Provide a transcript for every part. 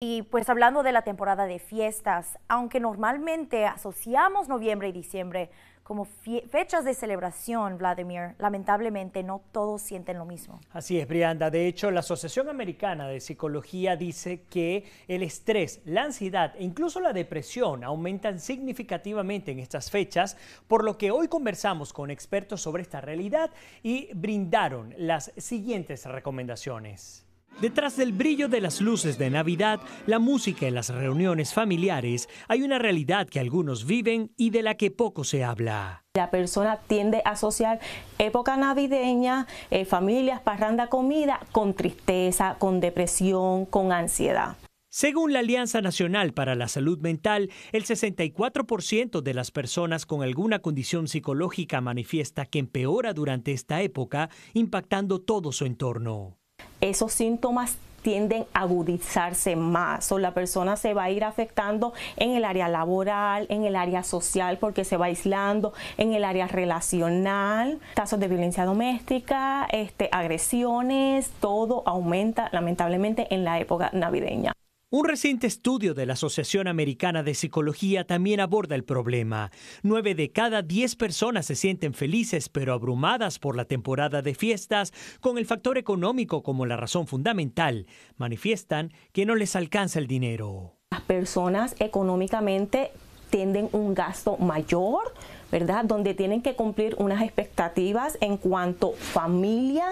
Y pues hablando de la temporada de fiestas, aunque normalmente asociamos noviembre y diciembre como fechas de celebración, Vladimir, lamentablemente no todos sienten lo mismo. Así es, Brianda. De hecho, la Asociación Americana de Psicología dice que el estrés, la ansiedad e incluso la depresión aumentan significativamente en estas fechas, por lo que hoy conversamos con expertos sobre esta realidad y brindaron las siguientes recomendaciones. Detrás del brillo de las luces de Navidad, la música y las reuniones familiares, hay una realidad que algunos viven y de la que poco se habla. La persona tiende a asociar época navideña, eh, familias, parranda, comida, con tristeza, con depresión, con ansiedad. Según la Alianza Nacional para la Salud Mental, el 64% de las personas con alguna condición psicológica manifiesta que empeora durante esta época, impactando todo su entorno esos síntomas tienden a agudizarse más o la persona se va a ir afectando en el área laboral, en el área social porque se va aislando, en el área relacional, casos de violencia doméstica, este, agresiones, todo aumenta lamentablemente en la época navideña. Un reciente estudio de la Asociación Americana de Psicología también aborda el problema. Nueve de cada diez personas se sienten felices pero abrumadas por la temporada de fiestas, con el factor económico como la razón fundamental. Manifiestan que no les alcanza el dinero. Las personas económicamente tienden un gasto mayor, ¿verdad? Donde tienen que cumplir unas expectativas en cuanto familia,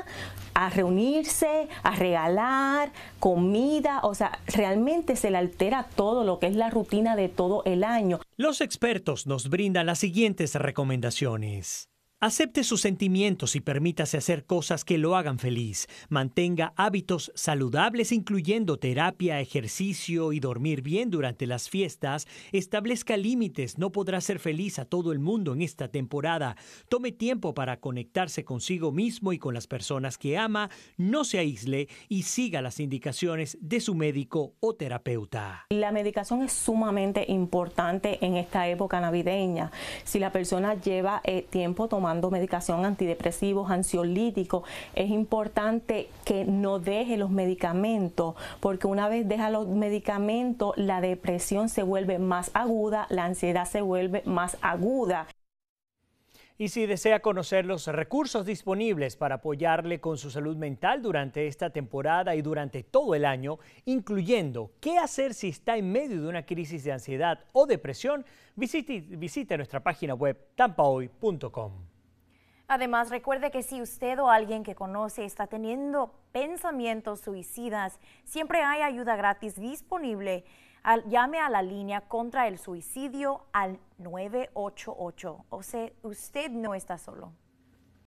a reunirse, a regalar, comida, o sea, realmente se le altera todo lo que es la rutina de todo el año. Los expertos nos brindan las siguientes recomendaciones. Acepte sus sentimientos y permítase hacer cosas que lo hagan feliz. Mantenga hábitos saludables incluyendo terapia, ejercicio y dormir bien durante las fiestas. Establezca límites, no podrá ser feliz a todo el mundo en esta temporada. Tome tiempo para conectarse consigo mismo y con las personas que ama, no se aísle y siga las indicaciones de su médico o terapeuta. La medicación es sumamente importante en esta época navideña. Si la persona lleva eh, tiempo tomando tomando medicación antidepresivos, ansiolíticos, es importante que no deje los medicamentos, porque una vez deja los medicamentos, la depresión se vuelve más aguda, la ansiedad se vuelve más aguda. Y si desea conocer los recursos disponibles para apoyarle con su salud mental durante esta temporada y durante todo el año, incluyendo qué hacer si está en medio de una crisis de ansiedad o depresión, visite, visite nuestra página web tampahoy.com. Además, recuerde que si usted o alguien que conoce está teniendo pensamientos suicidas, siempre hay ayuda gratis disponible. llame a la línea contra el suicidio al 988. O sea, usted no está solo.